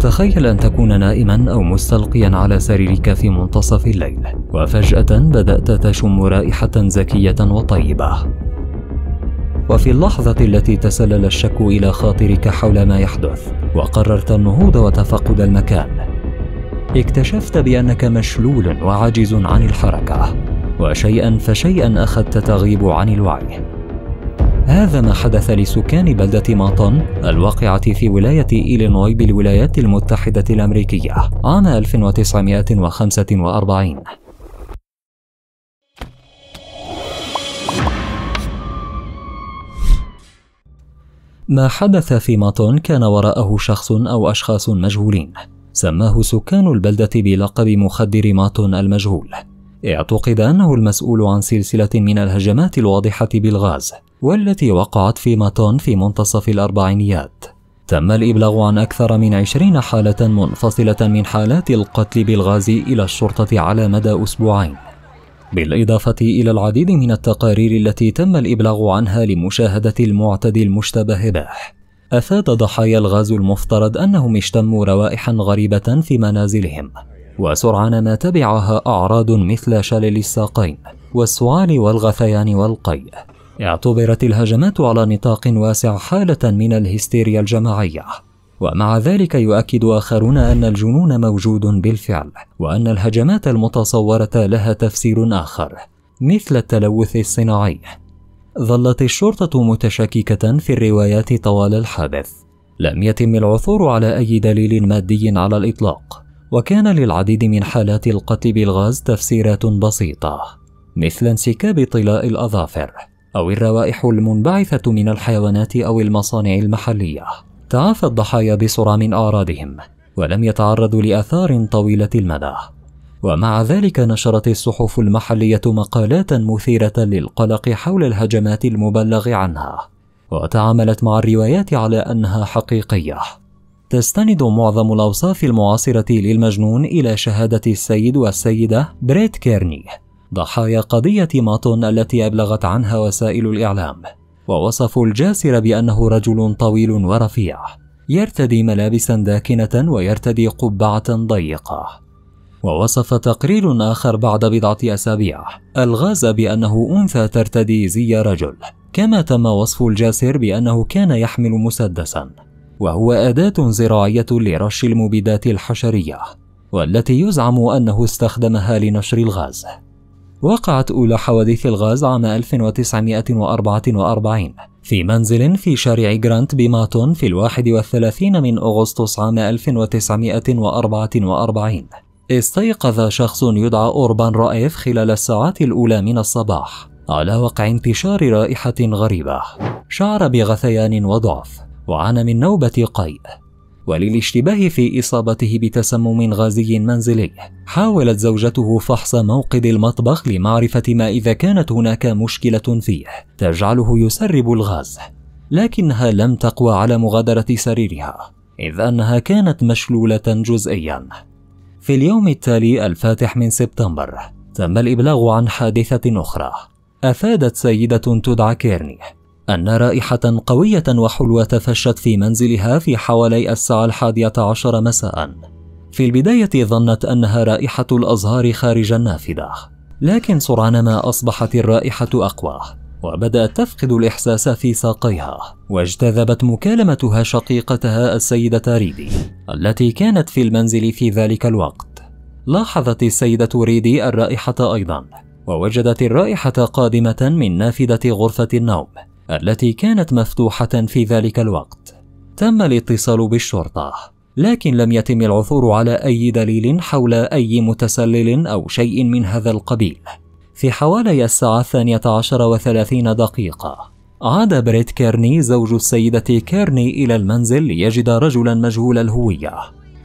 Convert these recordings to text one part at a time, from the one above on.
تخيل أن تكون نائما أو مستلقيا على سريرك في منتصف الليل وفجأة بدأت تشم رائحة زكية وطيبة وفي اللحظة التي تسلل الشك إلى خاطرك حول ما يحدث وقررت النهوض وتفقد المكان اكتشفت بأنك مشلول وعاجز عن الحركة وشيئا فشيئا أخذت تغيب عن الوعي هذا ما حدث لسكان بلدة ماتون الواقعة في ولاية إيلينوي بالولايات المتحدة الأمريكية عام 1945 ما حدث في ماتون كان وراءه شخص أو أشخاص مجهولين سماه سكان البلدة بلقب مخدر ماتون المجهول اعتقد أنه المسؤول عن سلسلة من الهجمات الواضحة بالغاز والتي وقعت في ماتون في منتصف الأربعينيات تم الإبلاغ عن أكثر من عشرين حالة منفصلة من حالات القتل بالغاز إلى الشرطة على مدى أسبوعين بالإضافة إلى العديد من التقارير التي تم الإبلاغ عنها لمشاهدة المعتدي المشتبه به أفاد ضحايا الغاز المفترض أنهم اشتموا روائح غريبة في منازلهم وسرعان ما تبعها أعراض مثل شلل الساقين والسعال والغثيان والقيء اعتبرت الهجمات على نطاق واسع حالة من الهستيريا الجماعية ومع ذلك يؤكد آخرون أن الجنون موجود بالفعل وأن الهجمات المتصورة لها تفسير آخر مثل التلوث الصناعي ظلت الشرطة متشككة في الروايات طوال الحادث لم يتم العثور على أي دليل مادي على الإطلاق وكان للعديد من حالات القتل بالغاز تفسيرات بسيطة مثل انسكاب طلاء الأظافر أو الروائح المنبعثة من الحيوانات أو المصانع المحلية تعافى الضحايا بسرعة من أعراضهم ولم يتعرضوا لآثار طويلة المدى ومع ذلك نشرت الصحف المحلية مقالات مثيرة للقلق حول الهجمات المبلغ عنها وتعاملت مع الروايات على أنها حقيقية تستند معظم الأوصاف المعاصرة للمجنون إلى شهادة السيد والسيدة بريت كيرني ضحايا قضية ماتون التي أبلغت عنها وسائل الإعلام ووصفوا الجاسر بأنه رجل طويل ورفيع يرتدي ملابسا داكنة ويرتدي قبعة ضيقة ووصف تقرير آخر بعد بضعة أسابيع الغاز بأنه أنثى ترتدي زي رجل كما تم وصف الجاسر بأنه كان يحمل مسدسا وهو أداة زراعية لرش المبيدات الحشرية والتي يزعم أنه استخدمها لنشر الغاز وقعت أولى حوادث الغاز عام 1944 في منزل في شارع جرانت بماتون في الواحد والثلاثين من أغسطس عام 1944 استيقظ شخص يدعى أوربان رائف خلال الساعات الأولى من الصباح على وقع انتشار رائحة غريبة شعر بغثيان وضعف وعانى من نوبة قيء وللاشتباه في إصابته بتسمم غازي منزلي حاولت زوجته فحص موقد المطبخ لمعرفة ما إذا كانت هناك مشكلة فيه تجعله يسرب الغاز لكنها لم تقوى على مغادرة سريرها إذ أنها كانت مشلولة جزئيا في اليوم التالي الفاتح من سبتمبر تم الإبلاغ عن حادثة أخرى أفادت سيدة تدعى كيرني أن رائحة قوية وحلوة تفشت في منزلها في حوالي الساعة الحادية عشر مساء في البداية ظنت أنها رائحة الأزهار خارج النافذة لكن سرعان ما أصبحت الرائحة أقوى وبدأت تفقد الإحساس في ساقيها واجتذبت مكالمتها شقيقتها السيدة ريدي التي كانت في المنزل في ذلك الوقت لاحظت السيدة ريدي الرائحة أيضا ووجدت الرائحة قادمة من نافذة غرفة النوم التي كانت مفتوحة في ذلك الوقت. تم الاتصال بالشرطة، لكن لم يتم العثور على أي دليل حول أي متسلل أو شيء من هذا القبيل. في حوالي الساعة الثانية عشر وثلاثين دقيقة، عاد بريت كيرني زوج السيدة كيرني إلى المنزل ليجد رجلا مجهول الهوية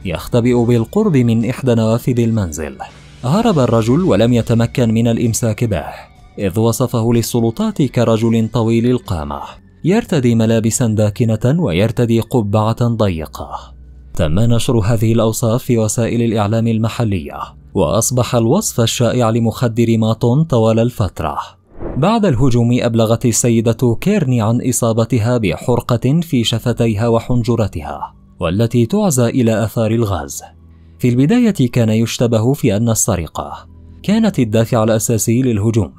يختبئ بالقرب من إحدى نوافذ المنزل هرب الرجل ولم يتمكن من الإمساك به إذ وصفه للسلطات كرجل طويل القامة يرتدي ملابسا داكنة ويرتدي قبعة ضيقة تم نشر هذه الأوصاف في وسائل الإعلام المحلية وأصبح الوصف الشائع لمخدر ماتون طوال الفترة بعد الهجوم أبلغت السيدة كيرني عن إصابتها بحرقة في شفتيها وحنجرتها والتي تعزى إلى آثار الغاز في البداية كان يشتبه في أن السرقة كانت الدافع الأساسي للهجوم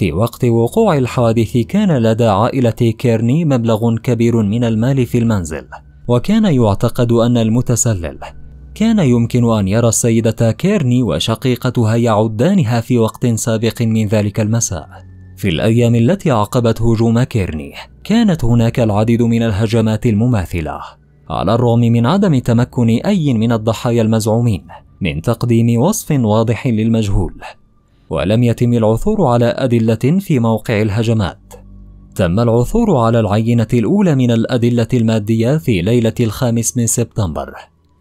في وقت وقوع الحوادث كان لدى عائلة كيرني مبلغ كبير من المال في المنزل وكان يعتقد أن المتسلل كان يمكن أن يرى السيدة كيرني وشقيقتها يعدانها في وقت سابق من ذلك المساء في الأيام التي عقبت هجوم كيرني كانت هناك العديد من الهجمات المماثلة على الرغم من عدم تمكن أي من الضحايا المزعومين من تقديم وصف واضح للمجهول ولم يتم العثور على أدلة في موقع الهجمات. تم العثور على العينة الأولى من الأدلة المادية في ليلة الخامس من سبتمبر،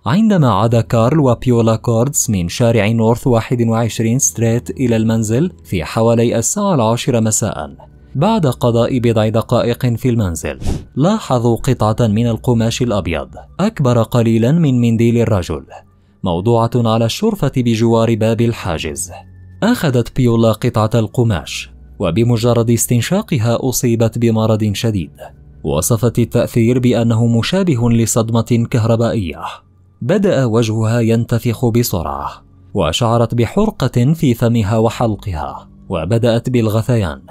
عندما عاد كارل وبيولا كوردز من شارع نورث 21 ستريت إلى المنزل في حوالي الساعة العاشرة مساء بعد قضاء بضع دقائق في المنزل لاحظوا قطعة من القماش الأبيض أكبر قليلا من منديل الرجل موضوعة على الشرفة بجوار باب الحاجز أخذت بيولا قطعة القماش وبمجرد استنشاقها أصيبت بمرض شديد وصفت التأثير بأنه مشابه لصدمة كهربائية بدأ وجهها ينتفخ بسرعة وشعرت بحرقة في فمها وحلقها وبدأت بالغثيان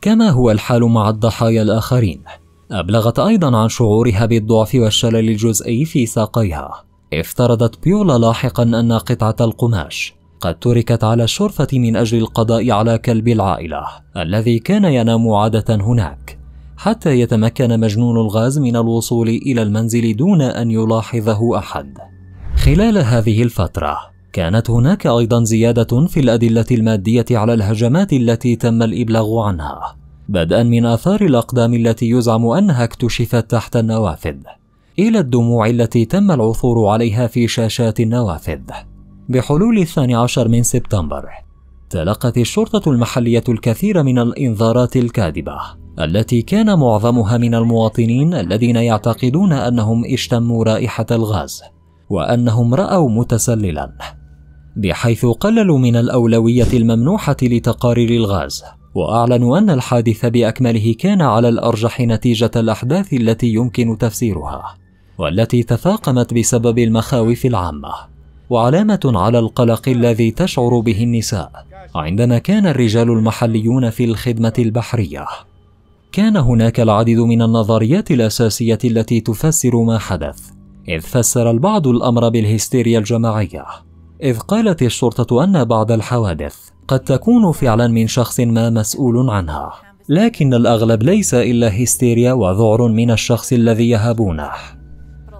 كما هو الحال مع الضحايا الآخرين أبلغت أيضا عن شعورها بالضعف والشلل الجزئي في ساقيها افترضت بيولا لاحقا أن قطعة القماش قد تركت على الشرفة من أجل القضاء على كلب العائلة الذي كان ينام عادة هناك حتى يتمكن مجنون الغاز من الوصول إلى المنزل دون أن يلاحظه أحد خلال هذه الفترة كانت هناك أيضا زيادة في الأدلة المادية على الهجمات التي تم الإبلاغ عنها بدءا من آثار الأقدام التي يزعم أنها اكتشفت تحت النوافذ إلى الدموع التي تم العثور عليها في شاشات النوافذ بحلول الثاني عشر من سبتمبر تلقت الشرطة المحلية الكثير من الإنذارات الكاذبة التي كان معظمها من المواطنين الذين يعتقدون أنهم اشتموا رائحة الغاز وأنهم رأوا متسللا بحيث قللوا من الأولوية الممنوحة لتقارير الغاز وأعلنوا أن الحادث بأكمله كان على الأرجح نتيجة الأحداث التي يمكن تفسيرها والتي تفاقمت بسبب المخاوف العامة وعلامة على القلق الذي تشعر به النساء عندما كان الرجال المحليون في الخدمة البحرية كان هناك العديد من النظريات الأساسية التي تفسر ما حدث إذ فسر البعض الأمر بالهستيريا الجماعية إذ قالت الشرطة أن بعض الحوادث قد تكون فعلا من شخص ما مسؤول عنها لكن الأغلب ليس إلا هستيريا وذعر من الشخص الذي يهابونه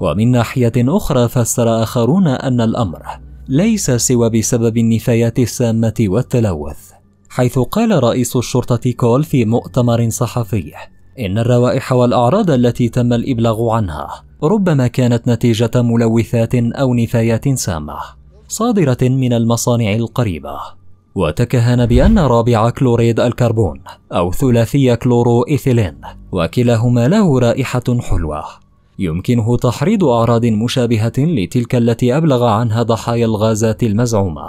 ومن ناحية أخرى فسر آخرون أن الأمر ليس سوى بسبب النفايات السامة والتلوث حيث قال رئيس الشرطة كول في مؤتمر صحفي إن الروائح والأعراض التي تم الإبلاغ عنها ربما كانت نتيجة ملوثات أو نفايات سامة صادرة من المصانع القريبة وتكهن بأن رابع كلوريد الكربون أو ثلاثي كلورو إيثيلين وكلاهما له رائحة حلوة يمكنه تحريض أعراض مشابهة لتلك التي أبلغ عنها ضحايا الغازات المزعومة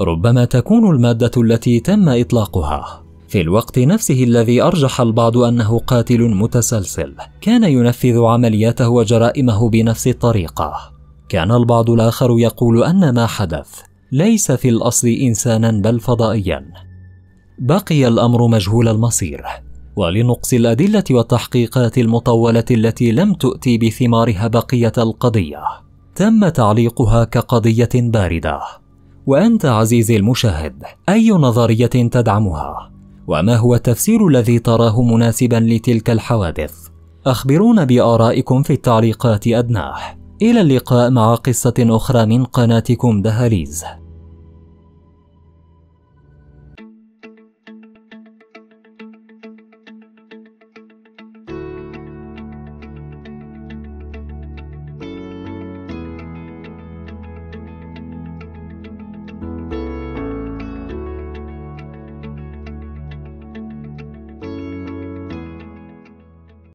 ربما تكون المادة التي تم إطلاقها في الوقت نفسه الذي أرجح البعض أنه قاتل متسلسل كان ينفذ عملياته وجرائمه بنفس الطريقة كان البعض الآخر يقول أن ما حدث ليس في الأصل إنسانا بل فضائيا بقي الأمر مجهول المصير ولنقص الأدلة والتحقيقات المطولة التي لم تؤتي بثمارها بقية القضية تم تعليقها كقضية باردة وأنت عزيزي المشاهد أي نظرية تدعمها؟ وما هو التفسير الذي تراه مناسبا لتلك الحوادث؟ أخبرونا بآرائكم في التعليقات أدناه إلى اللقاء مع قصة أخرى من قناتكم دهاليز